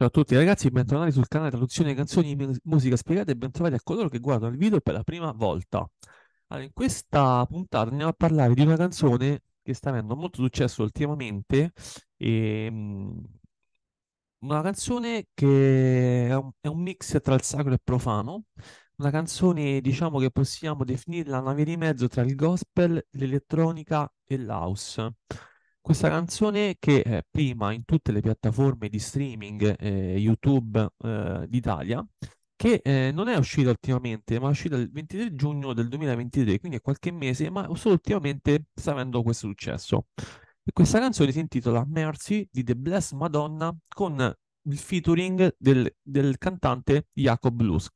Ciao a tutti ragazzi, bentornati sul canale Traduzione Canzoni e Musica Spiegata e bentrovati a coloro che guardano il video per la prima volta. Allora, in questa puntata andiamo a parlare di una canzone che sta avendo molto successo ultimamente, e, ehm, una canzone che è un, è un mix tra il sacro e il profano, una canzone diciamo che possiamo definirla una via di mezzo tra il gospel, l'elettronica e l'house. Questa canzone che è eh, prima in tutte le piattaforme di streaming eh, YouTube eh, d'Italia, che eh, non è uscita ultimamente, ma è uscita il 23 giugno del 2023, quindi è qualche mese, ma solo ultimamente sta avendo questo successo. E questa canzone si intitola Mercy di The Blessed Madonna con il featuring del, del cantante Jacob Lusk.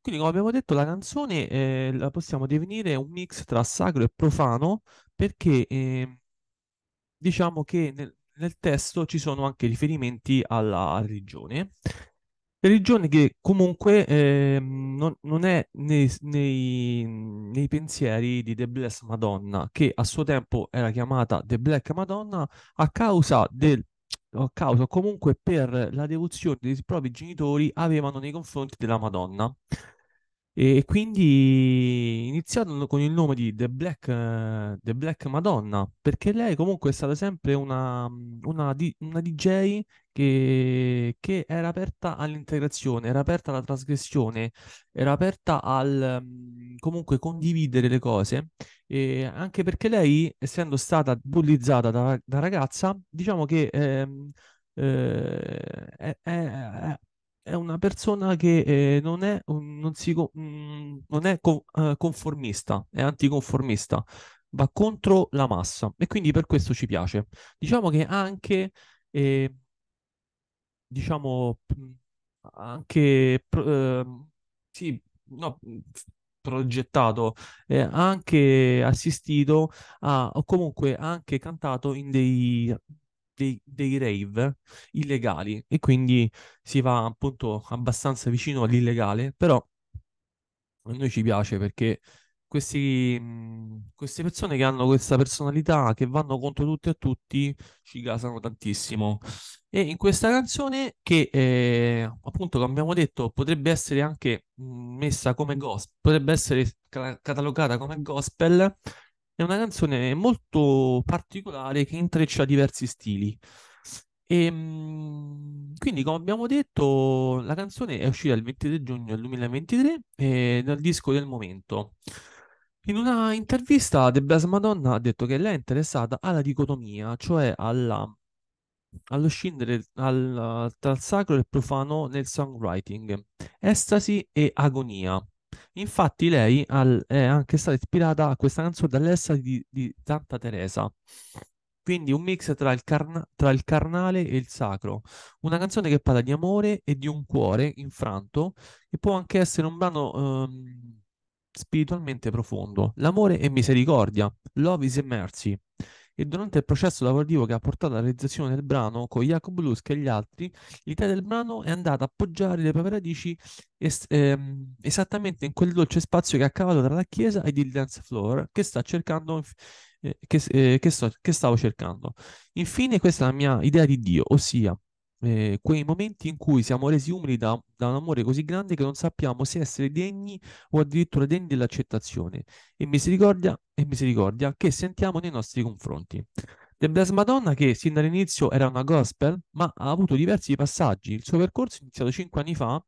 Quindi, come abbiamo detto, la canzone eh, la possiamo definire un mix tra sacro e profano perché eh, diciamo che nel, nel testo ci sono anche riferimenti alla religione, religione che comunque eh, non, non, è nei, nei, nei, pensieri di The Blessed Madonna, che a suo tempo era chiamata The Black Madonna a causa del a causa comunque per la devozione dei propri genitori avevano nei confronti della Madonna. E quindi iniziarono con il nome di The Black, eh, The Black Madonna, perché lei comunque è stata sempre una, una, una DJ che, che, era aperta all'integrazione, era aperta alla trasgressione, era aperta al mm, comunque condividere le cose, e anche perché lei, essendo stata bullizzata da, da ragazza, diciamo che... Ehm, eh, eh, è una persona che eh, non è, non si, mm, non è eh, conformista, è anticonformista, va contro la massa e quindi per questo ci piace. Diciamo che anche, eh, diciamo, mm, anche eh, sì, no, mm, progettato, eh, anche assistito a, o comunque anche cantato in dei dei, dei, rave illegali e quindi si va appunto abbastanza vicino all'illegale, però a noi ci piace perché questi, mhmm, queste persone che hanno questa personalità, che vanno contro tutti e tutti, ci gasano tantissimo. E in questa canzone, che eh, appunto, come abbiamo detto, potrebbe essere anche mhmm, messa come gospel, potrebbe essere catalogata come gospel, è una canzone molto particolare che intreccia diversi stili. E, ehm, quindi, come abbiamo detto, la canzone è uscita il 23 giugno del 2023 eh, dal disco del momento. In una intervista The Brass Madonna ha detto che lei è interessata alla dicotomia, cioè alla, allo scindere al, tra il sacro e il profano nel songwriting, estasi e agonia. Infatti lei al, è anche stata ispirata a questa canzone dall'essa di, di Santa Teresa. Quindi un mix tra il, carna- tra il, carnale e il sacro. Una canzone che parla di amore e di un cuore infranto, che può anche essere un brano ehm, spiritualmente profondo. L'amore e misericordia, Love is a Mercy e durante il processo lavorativo che ha portato alla realizzazione del brano con Jacob Lusk e gli altri, l'idea del brano è andata a poggiare le proprie radici es- ehm, esattamente in quel dolce spazio che ha cavato tra la chiesa ed il dance floor che, sta cercando, eh, che, eh, che, sto, che stavo cercando. Infine, questa è la mia idea di Dio, ossia eh, quei momenti in cui siamo resi umili da, da, un amore così grande che non sappiamo se essere degni o addirittura degni dell'accettazione e misericordia, e misericordia che sentiamo nei nostri confronti. The Blessed Madonna, che sin dall'inizio era una gospel, ma ha avuto diversi passaggi. Il suo percorso, è iniziato cinque anni fa,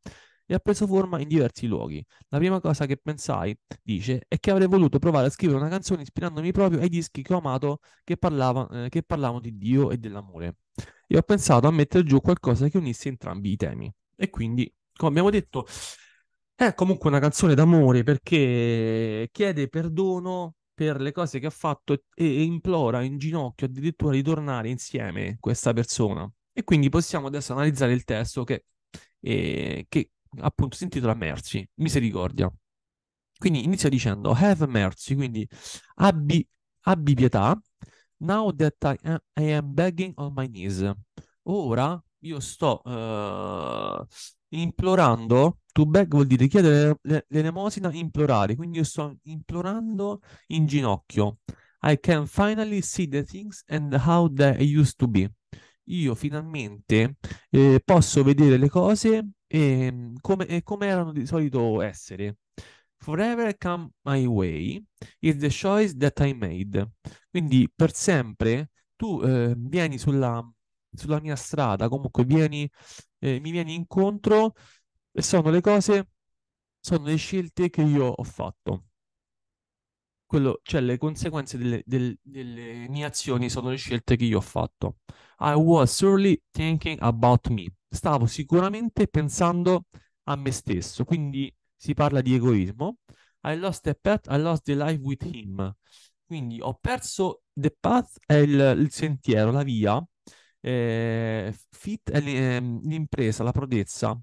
e ha preso forma in diversi luoghi. La prima cosa che pensai, dice, è che avrei voluto provare a scrivere una canzone ispirandomi proprio ai dischi che ho amato che, parlava, eh, che parlavano di Dio e dell'amore e ho pensato a mettere giù qualcosa che unisse entrambi i temi. E quindi, come abbiamo detto, è comunque una canzone d'amore perché chiede perdono per le cose che ha fatto e, e implora in ginocchio addirittura di tornare insieme questa persona. E quindi possiamo adesso analizzare il testo che, eh, che appunto si intitola Mercy, misericordia. Quindi inizia dicendo Have mercy, quindi abbi, abbi pietà. Now that I am, I am begging on my knees. Ora io sto eh, implorando, to beg vuol dire chiedere l'elemosina, implorare, quindi io sto implorando in ginocchio. I can finally see the things and how they used to be. Io finalmente eh, posso vedere le cose e mm, come, e come erano di solito essere. Forever come my way is the choice that I made. Quindi per sempre tu eh, vieni sulla sulla mia strada, comunque vieni, eh, mi vieni incontro e sono le cose, sono le scelte che io ho fatto. Quello, cioè le conseguenze delle, delle, delle mie azioni sono le scelte che io ho fatto. I was surely thinking about me. Stavo sicuramente pensando a me stesso, quindi si parla di egoismo. I lost a path, I lost the life with him. Quindi ho perso the path, è il, il sentiero, la via, eh, fit è eh, ehm, l'impresa, la prodezza.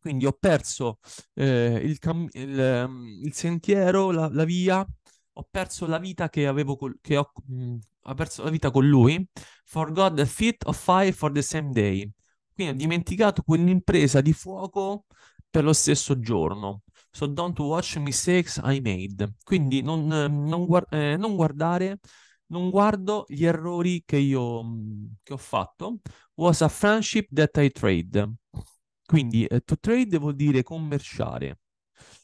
Quindi ho perso eh, il, cam- il, ehm, il, sentiero, la, la, via, ho perso la vita che avevo col- che ho, mh, mm, ho perso la vita con lui. Forgot the fit of fire for the same day. Quindi ho dimenticato quell'impresa di fuoco per lo stesso giorno. So don't watch mistakes I made. Quindi non, non, guard- eh, non guardare non guardo gli errori che io mm, che ho fatto. Was a friendship that I trade. Quindi eh, to trade vuol dire commerciare,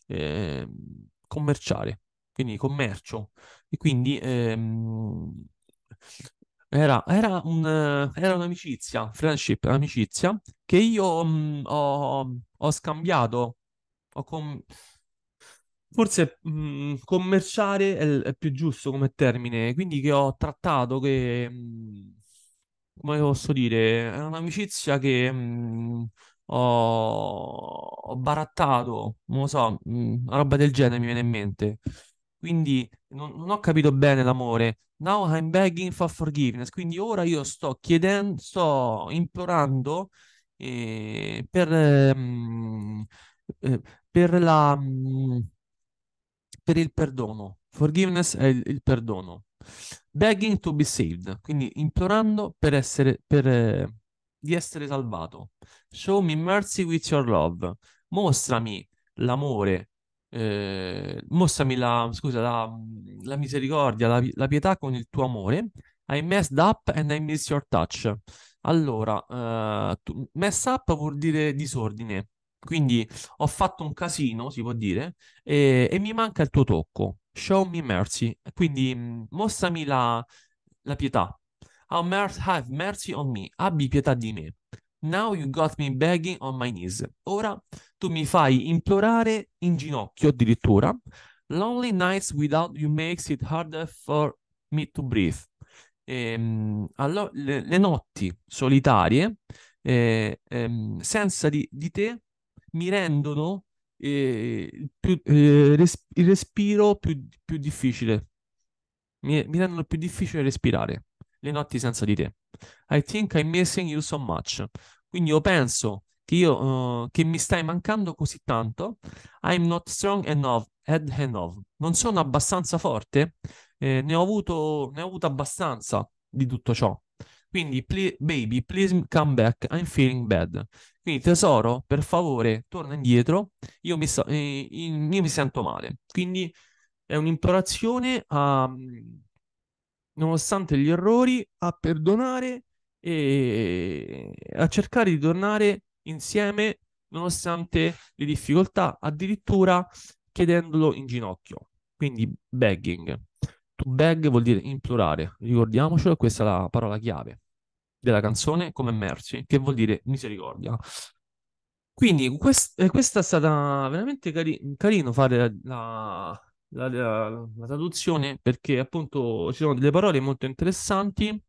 eh, commerciare, quindi commercio. E quindi ehm, era, era, un, era, un'amicizia, friendship, un'amicizia, che io mh, mm, ho, ho, scambiato, ho com- Forse mh, mhmm, commerciare è, è più giusto come termine, quindi che ho trattato che, mh, mhmm, come posso dire, è un'amicizia che mh, mhmm, ho... ho barattato, non lo so, mh, una roba del genere mi viene in mente. Quindi non, non ho capito bene l'amore. Now I'm begging for forgiveness, quindi ora io sto chiedendo, sto implorando eh, per, eh, per la... mh, per il perdono. Forgiveness è il, il perdono. Begging to be saved, quindi implorando per essere, per, eh, di essere salvato. Show me mercy with your love. Mostrami l'amore, eh, mostrami la, scusa, la, la misericordia, la, la, pietà con il tuo amore. I messed up and I miss your touch. Allora, eh, mess up vuol dire disordine, quindi ho fatto un casino, si può dire, e, e mi manca il tuo tocco. Show me mercy. Quindi mm, mostrami la, la pietà. Have mercy on me. Abbi pietà di me. Now you got me begging on my knees. Ora tu mi fai implorare in ginocchio addirittura. Lonely nights without you makes it harder for me to breathe. Ehm, allo- le, le, notti solitarie eh, ehm, senza di, di, te mi rendono eh, più, eh, res- il respiro più, più difficile. Mi, mi, rendono più difficile respirare le notti senza di te. I think I'm missing you so much. Quindi io penso che, io, uh, che mi stai mancando così tanto. I'm not strong enough. Head enough. Non sono abbastanza forte. Eh, ne, ho avuto, ne ho avuto abbastanza di tutto ciò. Quindi, ple- baby, please come back, I'm feeling bad. Quindi, tesoro, per favore, torna indietro, io mi, so- eh, in- io mi sento male. Quindi, è un'implorazione a, mm, nonostante gli errori, a perdonare e a cercare di tornare insieme nonostante le difficoltà, addirittura chiedendolo in ginocchio. Quindi begging. To beg vuol dire implorare, ricordiamocelo, questa è la parola chiave della canzone come merci, che vuol dire misericordia. Quindi quest- eh, questa è stata veramente cari- carino fare la, la, la, la, traduzione perché appunto ci sono delle parole molto interessanti,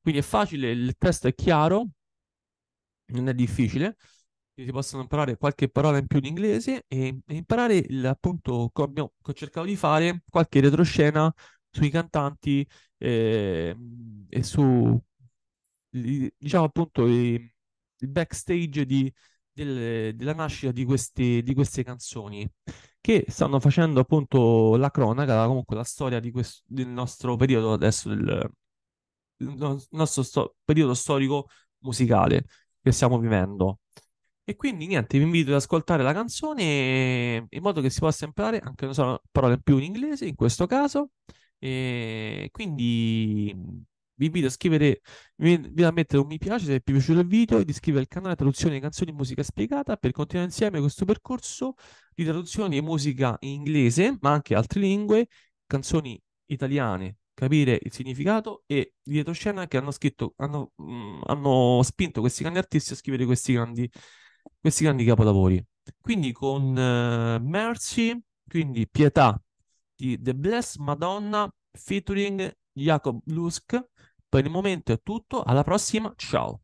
quindi è facile, il testo è chiaro, non è difficile che ti possano imparare qualche parola in più in inglese e, e imparare il, appunto, come abbiamo co- cercato di fare, qualche retroscena sui cantanti eh, e su, diciamo appunto, i, il backstage di, del, della nascita di queste, di queste canzoni che stanno facendo appunto la cronaca, comunque la storia di questo, del nostro periodo adesso, del, del nostro sto, periodo storico musicale che stiamo vivendo. E quindi niente, vi invito ad ascoltare la canzone eh, in modo che si possa imparare anche non so, parole in più in inglese in questo caso. E quindi mm, vi invito a scrivere, vi invito a mettere un mi piace se vi è piaciuto il video e di iscrivervi al canale Traduzione Canzoni e Musica Spiegata per continuare insieme questo percorso di traduzione e musica in inglese, ma anche altre lingue, canzoni italiane capire il significato e dietro scena che hanno scritto, hanno, mm, hanno spinto questi grandi artisti a scrivere questi grandi questi grandi capolavori. Quindi con eh, Mercy, quindi Pietà di The Blessed Madonna featuring Jacob Lusk. Per il momento è tutto, alla prossima, ciao!